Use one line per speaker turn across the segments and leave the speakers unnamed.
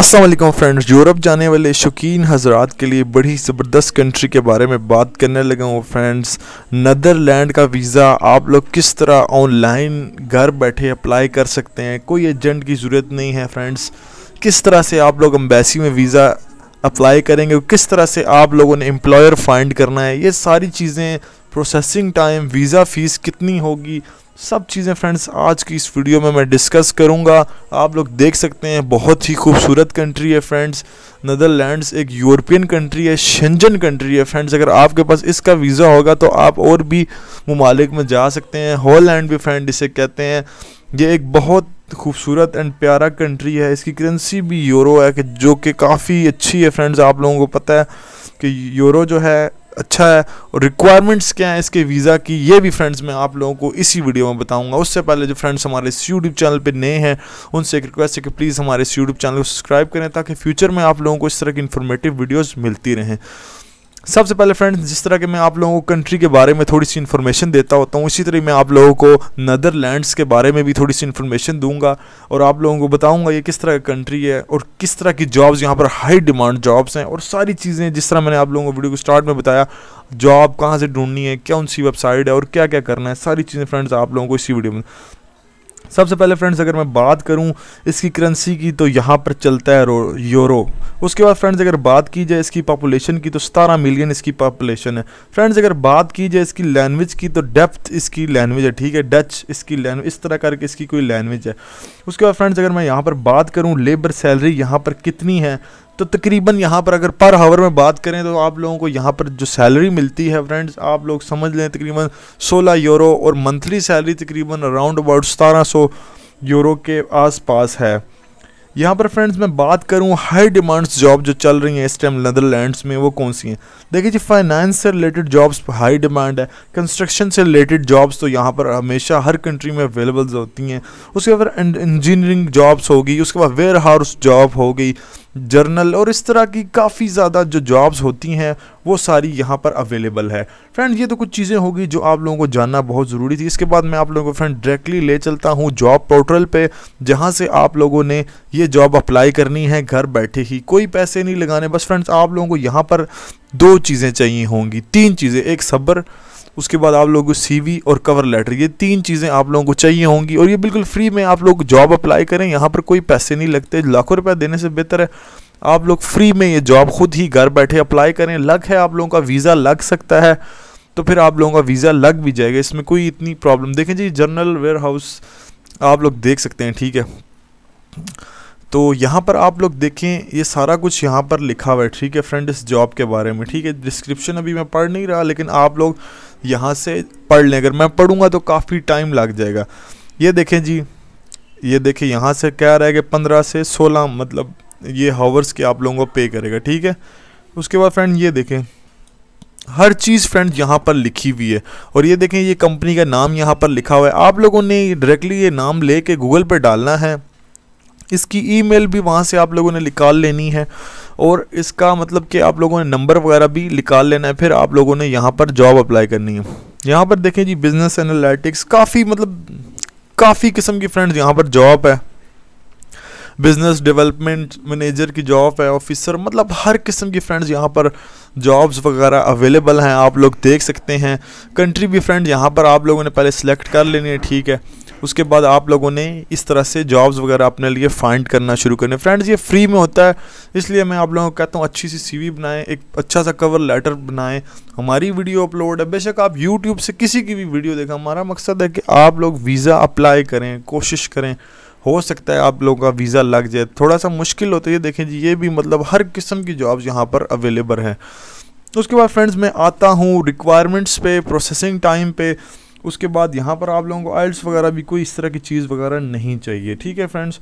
Aslam friends Europe जाने वाले शौकीन हजरात के लिए बड़ी ज़बरदस्त कंट्री के बारे में बात करने लगा हूँ फ्रेंड्स नदरलैंड का वीज़ा आप लोग किस तरह ऑनलाइन घर बैठे अप्लाई कर सकते हैं कोई एजेंट की ज़रूरत नहीं है फ्रेंड्स किस तरह से आप लोग अम्बेसी में वीज़ा अप्लाई करेंगे किस तरह से आप लोगों ने एम्प्लॉयर फाइंड करना है ये सारी चीज़ें प्रोसेसिंग टाइम वीज़ा फ़ीस कितनी होगी सब चीज़ें फ्रेंड्स आज की इस वीडियो में मैं डिस्कस करूंगा आप लोग देख सकते हैं बहुत ही खूबसूरत कंट्री है फ्रेंड्स नदरलैंड्स एक यूरोपियन कंट्री है शेंजन कंट्री है फ्रेंड्स अगर आपके पास इसका वीज़ा होगा तो आप और भी ममालिक में जा सकते हैं हॉलैंड भी फ्रेंड इसे कहते हैं ये एक बहुत खूबसूरत एंड प्यारा कंट्री है इसकी करेंसी भी यूरो है कि जो कि काफ़ी अच्छी है फ्रेंड्स आप लोगों को पता है कि यूरो जो है अच्छा है और रिक्वायरमेंट्स क्या है इसके वीज़ा की ये भी फ्रेंड्स मैं आप लोगों को इसी वीडियो में बताऊंगा उससे पहले जो फ्रेंड्स हमारे इस यूट्यूब चैनल पे नए हैं उनसे एक रिक्वेस्ट है कि प्लीज़ हमारे इस यूट्यूब चैनल को सब्सक्राइब करें ताकि फ्यूचर में आप लोगों को इस तरह की इन्फॉर्मेटिव वीडियोज़ मिलती रहें सबसे पहले फ्रेंड्स जिस तरह के मैं आप लोगों को कंट्री के बारे में थोड़ी सी इन्फॉर्मेशन देता होता हूँ इसी तरह मैं आप लोगों को नदरलैंड्स के बारे में भी थोड़ी सी इन्फॉर्मेशन दूंगा और आप लोगों को बताऊंगा ये किस तरह की कंट्री है और किस तरह की जॉब्स यहाँ पर हाई डिमांड जॉब्स हैं और सारी चीज़ें जिस तरह मैंने आप लोगों को वीडियो को स्टार्ट में बताया जॉब कहाँ से ढूंढनी है कौन सी वेबसाइट है और क्या क्या करना है सारी चीज़ें फ्रेंड्स आप लोगों को इसी वीडियो में सबसे पहले फ्रेंड्स अगर मैं बात करूं इसकी करेंसी की तो यहाँ पर चलता है यूरो उसके बाद फ्रेंड्स अगर बात की जाए इसकी पॉपुलेशन की तो सतारह मिलियन इसकी पॉपुलेशन है फ्रेंड्स अगर बात की जाए इसकी लैंग्वेज की तो डेप्थ इसकी लैंग्वेज है ठीक है डच इसकी लैंग्वेज इस तरह करके इसकी कोई लैंग्वेज है उसके बाद फ्रेंड्स अगर मैं यहाँ पर बात करूँ लेबर सैलरी यहाँ पर कितनी है तो तकरीबन यहाँ पर अगर पर हावर में बात करें तो आप लोगों को यहाँ पर जो सैलरी मिलती है फ्रेंड्स आप लोग समझ लें तकरीबन 16 यूरो और मंथली सैलरी तकरीबन अराउंड अबाउट सतारह सौ यूरो के आसपास है यहाँ पर फ्रेंड्स मैं बात करूँ हाई डिमांड्स जॉब जो चल रही हैं इस टाइम नदरलैंड्स में वो कौन सी हैं देखिए जी फाइनेंस से रिलेटेड जॉब्स हाई डिमांड है कंस्ट्रक्शन से रिलेटेड जॉब्स तो यहाँ पर हमेशा हर कंट्री में अवेलेबल्स होती हैं उसके बाद इंजीनियरिंग जॉब्स होगी उसके बाद वेयर हाउस जॉब हो गई जर्नल और इस तरह की काफ़ी ज़्यादा जो जॉब्स होती हैं वो सारी यहाँ पर अवेलेबल है फ्रेंड ये तो कुछ चीज़ें होगी जो आप लोगों को जानना बहुत ज़रूरी थी इसके बाद मैं आप लोगों को फ्रेंड डायरेक्टली ले चलता हूँ जॉब पोर्टल पे जहाँ से आप लोगों ने ये जॉब अप्लाई करनी है घर बैठे ही कोई पैसे नहीं लगाने बस फ्रेंड्स आप लोगों को यहाँ पर दो चीज़ें चाहिए होंगी तीन चीज़ें एक सब्र उसके बाद आप लोगों को सीवी और कवर लेटर ये तीन चीज़ें आप लोगों को चाहिए होंगी और ये बिल्कुल फ्री में आप लोग जॉब अप्लाई करें यहाँ पर कोई पैसे नहीं लगते लाखों रुपये देने से बेहतर है आप लोग फ्री में ये जॉब खुद ही घर बैठे अप्लाई करें लग है आप लोगों का वीज़ा लग सकता है तो फिर आप लोगों का वीज़ा लग भी जाएगा इसमें कोई इतनी प्रॉब्लम देखें जी जर्नल वेयर हाउस आप लोग देख सकते हैं ठीक है तो यहाँ पर आप लोग देखें ये सारा कुछ यहाँ पर लिखा हुआ है ठीक है फ्रेंड इस जॉब के बारे में ठीक है डिस्क्रिप्शन अभी मैं पढ़ नहीं रहा लेकिन आप लोग यहाँ से पढ़ लें अगर मैं पढ़ूँगा तो काफ़ी टाइम लग जाएगा ये देखें जी ये देखें यहाँ से क्या रहेगा पंद्रह से सोलह मतलब ये हावर्स के आप लोगों को पे करेगा ठीक है उसके बाद फ्रेंड ये देखें हर चीज़ फ्रेंड यहाँ पर लिखी हुई है और ये देखें ये कंपनी का नाम यहाँ पर लिखा हुआ है आप लोगों ने डायरेक्टली ये नाम ले के गूगल पर डालना है इसकी ईमेल भी वहाँ से आप लोगों ने निकाल लेनी है और इसका मतलब कि आप लोगों ने नंबर वगैरह भी निकाल लेना है फिर आप लोगों ने यहाँ पर जॉब अप्लाई करनी है यहाँ पर देखें जी बिज़नेस एनालिटिक्स काफ़ी मतलब काफ़ी किस्म की फ्रेंड्स यहाँ पर जॉब है बिज़नेस डेवलपमेंट मैनेजर की जॉब है ऑफिसर मतलब हर किस्म की फ्रेंड्स यहाँ पर जॉब्स वगैरह अवेलेबल हैं आप लोग देख सकते हैं कंट्री भी फ्रेंड यहाँ पर आप लोगों ने पहले सेलेक्ट कर लेनी है ठीक है उसके बाद आप लोगों ने इस तरह से जॉब्स वगैरह अपने लिए फाइंड करना शुरू करने फ्रेंड्स ये फ्री में होता है इसलिए मैं आप लोगों को कहता हूँ अच्छी सी सीवी बनाएं एक अच्छा सा कवर लेटर बनाएं हमारी वीडियो अपलोड है बेशक आप यूट्यूब से किसी की भी वीडियो देखें हमारा मकसद है कि आप लोग वीज़ा अप्लाई करें कोशिश करें हो सकता है आप लोगों का वीज़ा लग जाए थोड़ा सा मुश्किल होता है देखें जी ये भी मतलब हर किस्म की जॉब्स यहाँ पर अवेलेबल हैं उसके बाद फ्रेंड्स मैं आता हूँ रिक्वायरमेंट्स पे प्रोसेसिंग टाइम पे उसके बाद यहाँ पर आप लोगों को आइल्स वगैरह भी कोई इस तरह की चीज़ वगैरह नहीं चाहिए ठीक है फ्रेंड्स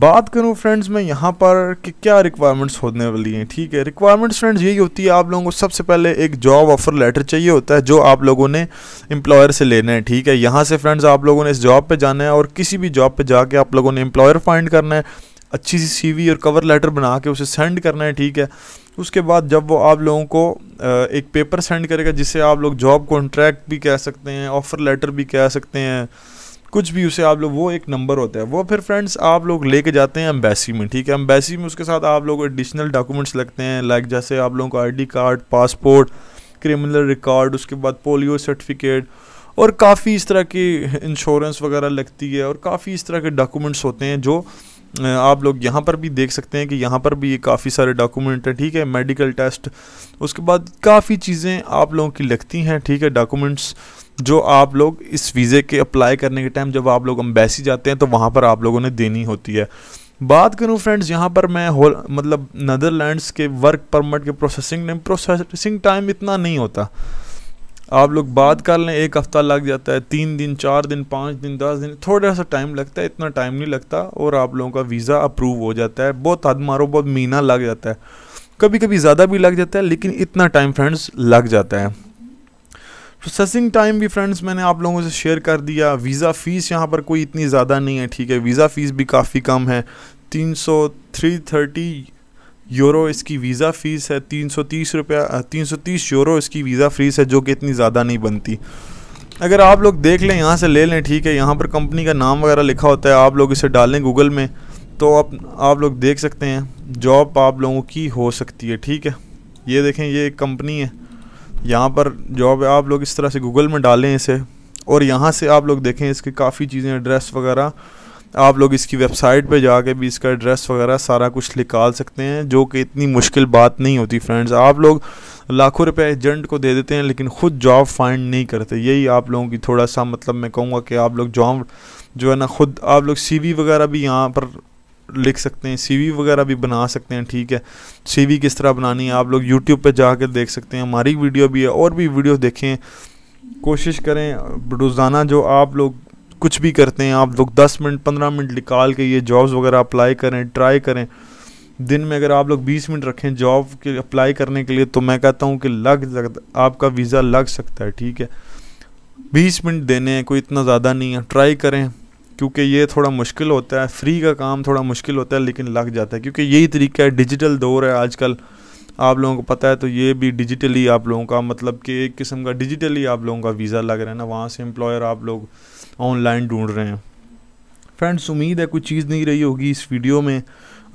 बात करूँ फ्रेंड्स मैं यहाँ पर कि क्या रिक्वायरमेंट्स होने वाली हैं ठीक है रिक्वायरमेंट्स फ्रेंड्स यही होती है आप लोगों को सबसे पहले एक जॉब ऑफर लेटर चाहिए होता है जो आप लोगों ने एम्प्लॉयर से लेना है ठीक है यहाँ से फ्रेंड्स आप लोगों ने इस जॉब पे जाना है और किसी भी जॉब पे जाके आप लोगों ने एम्प्लॉयर फाइंड करना है अच्छी सी सीवी और कवर लेटर बना के उसे सेंड करना है ठीक है उसके बाद जब वो आप लोगों को एक पेपर सेंड करेगा जिसे आप लोग जॉब कॉन्ट्रैक्ट भी कह सकते हैं ऑफ़र लेटर भी कह सकते हैं कुछ भी उसे आप लोग वो एक नंबर होता है वो फिर फ्रेंड्स आप लोग लेके जाते हैं एम्बेसी में ठीक है एम्बेसी में उसके साथ आप लोग एडिशनल डॉक्यूमेंट्स लगते हैं लाइक जैसे आप लोगों को ID card passport criminal record उसके बाद पोलियो सर्टिफिकेट और काफ़ी इस तरह की इंश्योरेंस वगैरह लगती है और काफ़ी इस तरह के डॉक्यूमेंट्स होते हैं जो आप लोग यहाँ पर भी देख सकते हैं कि यहाँ पर भी काफ़ी सारे डॉक्यूमेंट हैं ठीक है मेडिकल टेस्ट उसके बाद काफ़ी चीज़ें आप लोगों की लगती हैं ठीक है डॉक्यूमेंट्स जो आप लोग इस वीज़े के अप्लाई करने के टाइम जब आप लोग अम्बेसी जाते हैं तो वहाँ पर आप लोगों ने देनी होती है बात करूँ फ्रेंड्स यहाँ पर मैं होल मतलब नदरलैंड्स के वर्क परमिट के प्रोसेसिंग ने प्रोसेसिंग टाइम इतना नहीं होता आप लोग बात कर लें एक हफ़्ता लग जाता है तीन दिन चार दिन पाँच दिन दस दिन थोड़ा सा टाइम लगता है इतना टाइम नहीं लगता और आप लोगों का वीज़ा अप्रूव हो जाता है बहुत हद मारो बहुत महीना लग जाता है कभी कभी ज़्यादा भी लग जाता है लेकिन इतना टाइम फ्रेंड्स लग जाता है प्रोसेसिंग तो टाइम भी फ्रेंड्स मैंने आप लोगों से शेयर कर दिया वीज़ा फ़ीस यहाँ पर कोई इतनी ज़्यादा नहीं है ठीक है वीज़ा फ़ीस भी काफ़ी कम है तीन सौ थ्री थर्टी यूरो इसकी वीज़ा फ़ीस है तीन सौ तीस रुपया तीन सौ तीस यूरो इसकी वीज़ा फ़ीस है जो कि इतनी ज़्यादा नहीं बनती अगर आप लोग देख लें यहाँ से ले लें ठीक है यहाँ पर कंपनी का नाम वगैरह लिखा होता है आप लोग इसे डालें गूगल में तो आप आप लोग देख सकते हैं जॉब आप लोगों की हो सकती है ठीक है ये देखें ये एक कंपनी है यहाँ पर जॉब आप लोग इस तरह से गूगल में डालें इसे और यहाँ से आप लोग देखें इसके काफ़ी चीज़ें एड्रेस वगैरह आप लोग इसकी वेबसाइट पे जाके भी इसका एड्रेस वगैरह सारा कुछ निकाल सकते हैं जो कि इतनी मुश्किल बात नहीं होती फ्रेंड्स आप लोग लाखों रुपए एजेंट को दे देते हैं लेकिन ख़ुद जॉब फाइंड नहीं करते यही आप लोगों की थोड़ा सा मतलब मैं कहूँगा कि आप लोग जॉब जो है ना ख़ुद आप लोग सी वगैरह भी यहाँ पर लिख सकते हैं सी वगैरह भी बना सकते हैं ठीक है सी किस तरह बनानी है आप लोग यूट्यूब पर जा देख सकते हैं हमारी वीडियो भी है और भी वीडियो देखें कोशिश करें रोज़ाना जो आप लोग कुछ भी करते हैं आप लोग दस मिनट पंद्रह मिनट निकाल के ये जॉब्स वगैरह अप्लाई करें ट्राई करें दिन में अगर आप लोग बीस मिनट रखें जॉब के अप्लाई करने के लिए तो मैं कहता हूँ कि लग आपका वीज़ा लग सकता है ठीक है बीस मिनट देने हैं कोई इतना ज़्यादा नहीं है ट्राई करें क्योंकि ये थोड़ा मुश्किल होता है फ्री का काम थोड़ा मुश्किल होता है लेकिन लग जाता है क्योंकि यही तरीका है डिजिटल दौर है आजकल आप लोगों को पता है तो ये भी डिजिटली आप लोगों का मतलब कि एक किस्म का डिजिटली आप लोगों का वीज़ा लग रहा है ना वहाँ से एम्प्लॉयर आप लोग ऑनलाइन ढूंढ रहे हैं फ्रेंड्स उम्मीद है कोई चीज़ नहीं रही होगी इस वीडियो में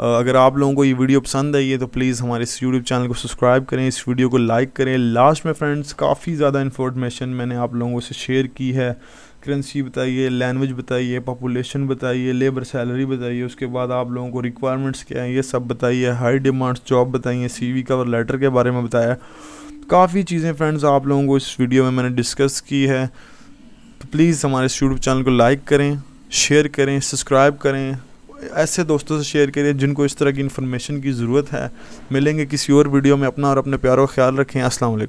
अगर आप लोगों को ये वीडियो पसंद आई है तो प्लीज़ हमारे इस यूट्यूब चैनल को सब्सक्राइब करें इस वीडियो को लाइक करें लास्ट में फ्रेंड्स काफ़ी ज़्यादा इन्फॉर्मेशन मैंने आप लोगों से शेयर की है करेंसी बताइए लैंग्वेज बताइए पॉपुलेशन बताइए लेबर सैलरी बताइए उसके बाद आप लोगों को रिक्वायरमेंट्स क्या हैं ये सब बताइए हाई डिमांड्स जॉब बताइए सीवी कवर लेटर के बारे में बताया काफ़ी चीज़ें फ्रेंड्स आप लोगों को इस वीडियो में मैंने डिस्कस की है तो प्लीज़ हमारे इस यूट्यूब चैनल को लाइक करें शेयर करें सब्सक्राइब करें ऐसे दोस्तों से शेयर करिए जिनको इस तरह की इन्फॉर्मेशन की ज़रूरत है मिलेंगे किसी और वीडियो में अपना और अपने प्यारों ख्याल रखें असल